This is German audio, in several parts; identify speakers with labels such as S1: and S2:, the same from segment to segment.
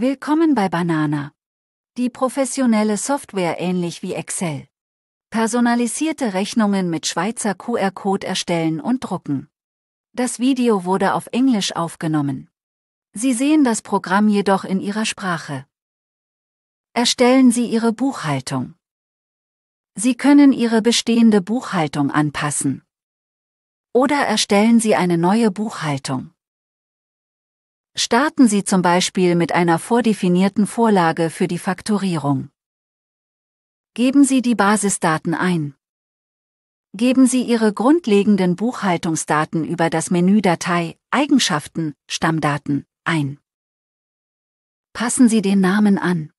S1: Willkommen bei Banana. Die professionelle Software ähnlich wie Excel. Personalisierte Rechnungen mit Schweizer QR-Code erstellen und drucken. Das Video wurde auf Englisch aufgenommen. Sie sehen das Programm jedoch in Ihrer Sprache. Erstellen Sie Ihre Buchhaltung. Sie können Ihre bestehende Buchhaltung anpassen. Oder erstellen Sie eine neue Buchhaltung. Starten Sie zum Beispiel mit einer vordefinierten Vorlage für die Faktorierung. Geben Sie die Basisdaten ein. Geben Sie Ihre grundlegenden Buchhaltungsdaten über das Menü Datei, Eigenschaften, Stammdaten ein. Passen Sie den Namen an.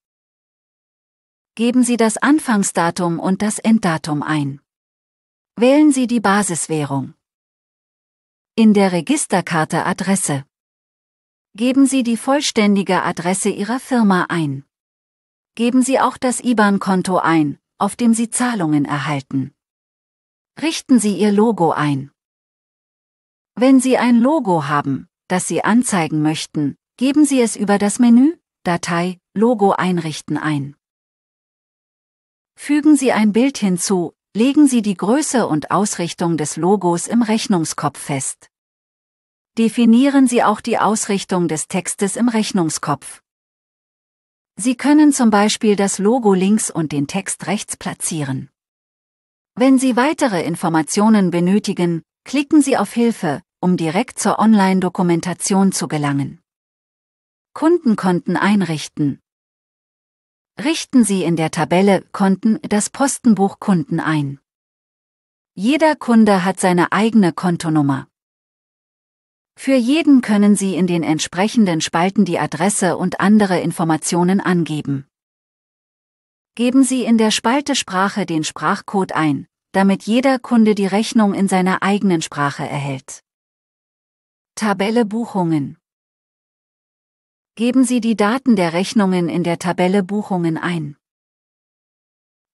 S1: Geben Sie das Anfangsdatum und das Enddatum ein. Wählen Sie die Basiswährung. In der Registerkarte Adresse. Geben Sie die vollständige Adresse Ihrer Firma ein. Geben Sie auch das IBAN-Konto ein, auf dem Sie Zahlungen erhalten. Richten Sie Ihr Logo ein. Wenn Sie ein Logo haben, das Sie anzeigen möchten, geben Sie es über das Menü Datei Logo einrichten ein. Fügen Sie ein Bild hinzu, legen Sie die Größe und Ausrichtung des Logos im Rechnungskopf fest definieren Sie auch die Ausrichtung des Textes im Rechnungskopf. Sie können zum Beispiel das Logo links und den Text rechts platzieren. Wenn Sie weitere Informationen benötigen, klicken Sie auf Hilfe, um direkt zur Online-Dokumentation zu gelangen. Kundenkonten einrichten. Richten Sie in der Tabelle Konten das Postenbuch Kunden ein. Jeder Kunde hat seine eigene Kontonummer. Für jeden können Sie in den entsprechenden Spalten die Adresse und andere Informationen angeben. Geben Sie in der Spalte Sprache den Sprachcode ein, damit jeder Kunde die Rechnung in seiner eigenen Sprache erhält. Tabelle Buchungen Geben Sie die Daten der Rechnungen in der Tabelle Buchungen ein.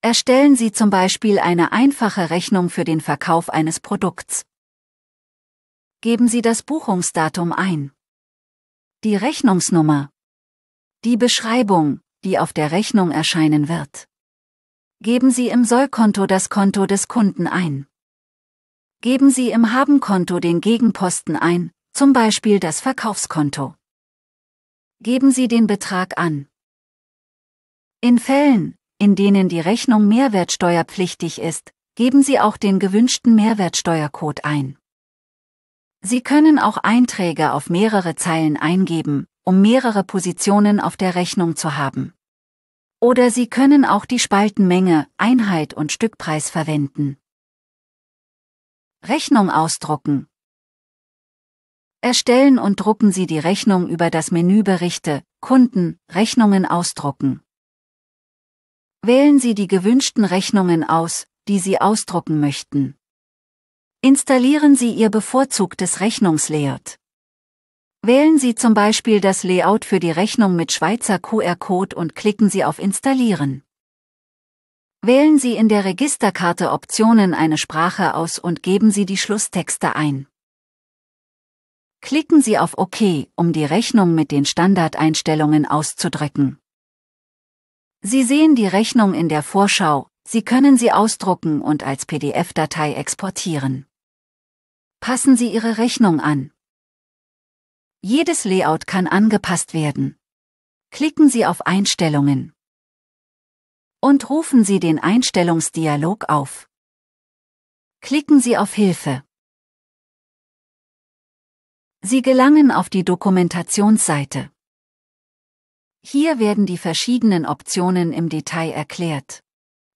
S1: Erstellen Sie zum Beispiel eine einfache Rechnung für den Verkauf eines Produkts. Geben Sie das Buchungsdatum ein. Die Rechnungsnummer. Die Beschreibung, die auf der Rechnung erscheinen wird. Geben Sie im Sollkonto das Konto des Kunden ein. Geben Sie im Habenkonto den Gegenposten ein, zum Beispiel das Verkaufskonto. Geben Sie den Betrag an. In Fällen, in denen die Rechnung mehrwertsteuerpflichtig ist, geben Sie auch den gewünschten Mehrwertsteuercode ein. Sie können auch Einträge auf mehrere Zeilen eingeben, um mehrere Positionen auf der Rechnung zu haben. Oder Sie können auch die Spaltenmenge, Einheit und Stückpreis verwenden. Rechnung ausdrucken. Erstellen und drucken Sie die Rechnung über das Menü Berichte, Kunden, Rechnungen ausdrucken. Wählen Sie die gewünschten Rechnungen aus, die Sie ausdrucken möchten. Installieren Sie Ihr bevorzugtes Rechnungslayout. Wählen Sie zum Beispiel das Layout für die Rechnung mit Schweizer QR-Code und klicken Sie auf Installieren. Wählen Sie in der Registerkarte Optionen eine Sprache aus und geben Sie die Schlusstexte ein. Klicken Sie auf OK, um die Rechnung mit den Standardeinstellungen auszudrücken. Sie sehen die Rechnung in der Vorschau, Sie können sie ausdrucken und als PDF-Datei exportieren. Passen Sie Ihre Rechnung an. Jedes Layout kann angepasst werden. Klicken Sie auf Einstellungen und rufen Sie den Einstellungsdialog auf. Klicken Sie auf Hilfe. Sie gelangen auf die Dokumentationsseite. Hier werden die verschiedenen Optionen im Detail erklärt.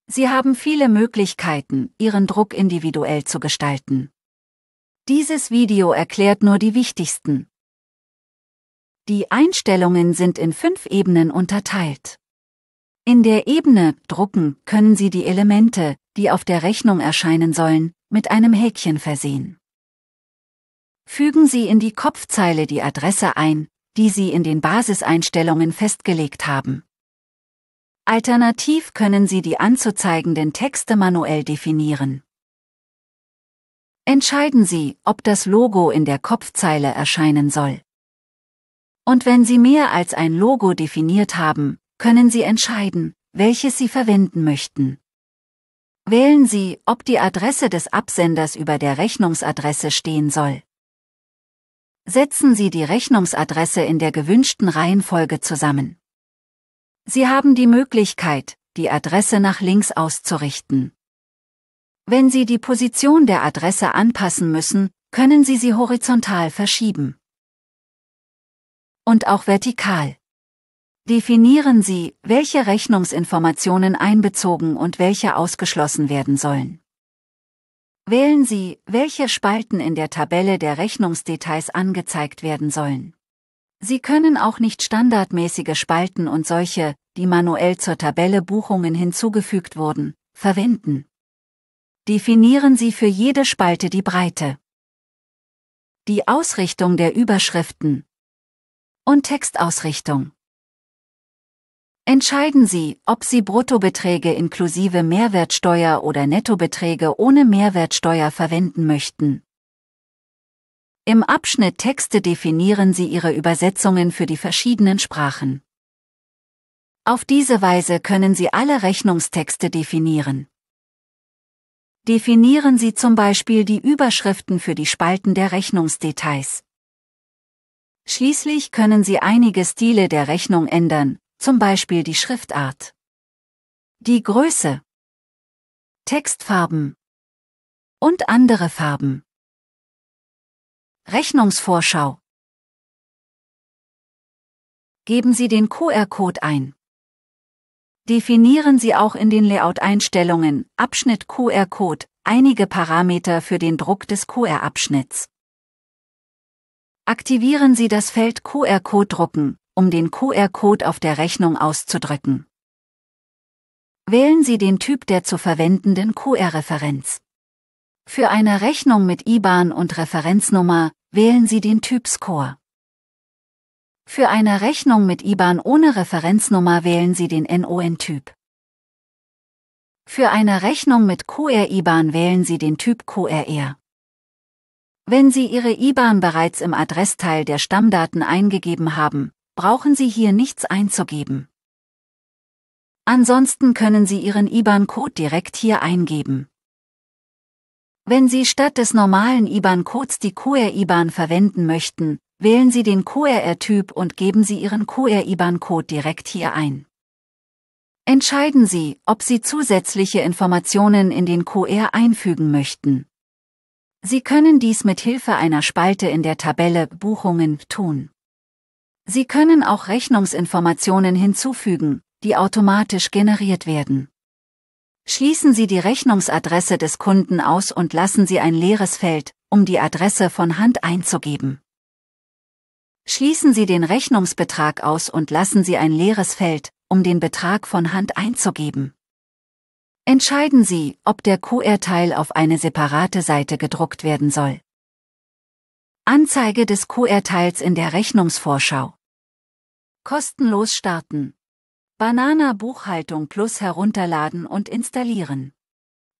S1: Sie haben viele Möglichkeiten, Ihren Druck individuell zu gestalten. Dieses Video erklärt nur die wichtigsten. Die Einstellungen sind in fünf Ebenen unterteilt. In der Ebene Drucken können Sie die Elemente, die auf der Rechnung erscheinen sollen, mit einem Häkchen versehen. Fügen Sie in die Kopfzeile die Adresse ein, die Sie in den Basiseinstellungen festgelegt haben. Alternativ können Sie die anzuzeigenden Texte manuell definieren. Entscheiden Sie, ob das Logo in der Kopfzeile erscheinen soll. Und wenn Sie mehr als ein Logo definiert haben, können Sie entscheiden, welches Sie verwenden möchten. Wählen Sie, ob die Adresse des Absenders über der Rechnungsadresse stehen soll. Setzen Sie die Rechnungsadresse in der gewünschten Reihenfolge zusammen. Sie haben die Möglichkeit, die Adresse nach links auszurichten. Wenn Sie die Position der Adresse anpassen müssen, können Sie sie horizontal verschieben. Und auch vertikal. Definieren Sie, welche Rechnungsinformationen einbezogen und welche ausgeschlossen werden sollen. Wählen Sie, welche Spalten in der Tabelle der Rechnungsdetails angezeigt werden sollen. Sie können auch nicht standardmäßige Spalten und solche, die manuell zur Tabelle Buchungen hinzugefügt wurden, verwenden definieren Sie für jede Spalte die Breite. Die Ausrichtung der Überschriften und Textausrichtung. Entscheiden Sie, ob Sie Bruttobeträge inklusive Mehrwertsteuer oder Nettobeträge ohne Mehrwertsteuer verwenden möchten. Im Abschnitt Texte definieren Sie Ihre Übersetzungen für die verschiedenen Sprachen. Auf diese Weise können Sie alle Rechnungstexte definieren. Definieren Sie zum Beispiel die Überschriften für die Spalten der Rechnungsdetails. Schließlich können Sie einige Stile der Rechnung ändern, zum Beispiel die Schriftart, die Größe, Textfarben und andere Farben. Rechnungsvorschau. Geben Sie den QR-Code ein. Definieren Sie auch in den Layout-Einstellungen, Abschnitt QR-Code, einige Parameter für den Druck des QR-Abschnitts. Aktivieren Sie das Feld QR-Code drucken, um den QR-Code auf der Rechnung auszudrücken. Wählen Sie den Typ der zu verwendenden QR-Referenz. Für eine Rechnung mit IBAN und Referenznummer wählen Sie den Typ Score. Für eine Rechnung mit IBAN ohne Referenznummer wählen Sie den NON-Typ. Für eine Rechnung mit QR-IBAN wählen Sie den Typ QRR. Wenn Sie Ihre IBAN bereits im Adressteil der Stammdaten eingegeben haben, brauchen Sie hier nichts einzugeben. Ansonsten können Sie Ihren IBAN-Code direkt hier eingeben. Wenn Sie statt des normalen IBAN-Codes die QR-IBAN verwenden möchten, Wählen Sie den qrr typ und geben Sie Ihren QR-IBAN-Code direkt hier ein. Entscheiden Sie, ob Sie zusätzliche Informationen in den QR einfügen möchten. Sie können dies mit Hilfe einer Spalte in der Tabelle Buchungen tun. Sie können auch Rechnungsinformationen hinzufügen, die automatisch generiert werden. Schließen Sie die Rechnungsadresse des Kunden aus und lassen Sie ein leeres Feld, um die Adresse von Hand einzugeben. Schließen Sie den Rechnungsbetrag aus und lassen Sie ein leeres Feld, um den Betrag von Hand einzugeben. Entscheiden Sie, ob der QR-Teil auf eine separate Seite gedruckt werden soll. Anzeige des QR-Teils in der Rechnungsvorschau. Kostenlos starten. Banana Buchhaltung Plus herunterladen und installieren.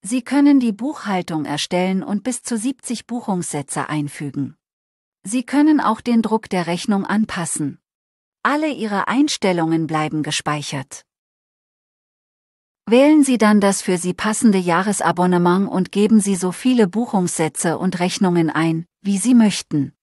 S1: Sie können die Buchhaltung erstellen und bis zu 70 Buchungssätze einfügen. Sie können auch den Druck der Rechnung anpassen. Alle Ihre Einstellungen bleiben gespeichert. Wählen Sie dann das für Sie passende Jahresabonnement und geben Sie so viele Buchungssätze und Rechnungen ein, wie Sie möchten.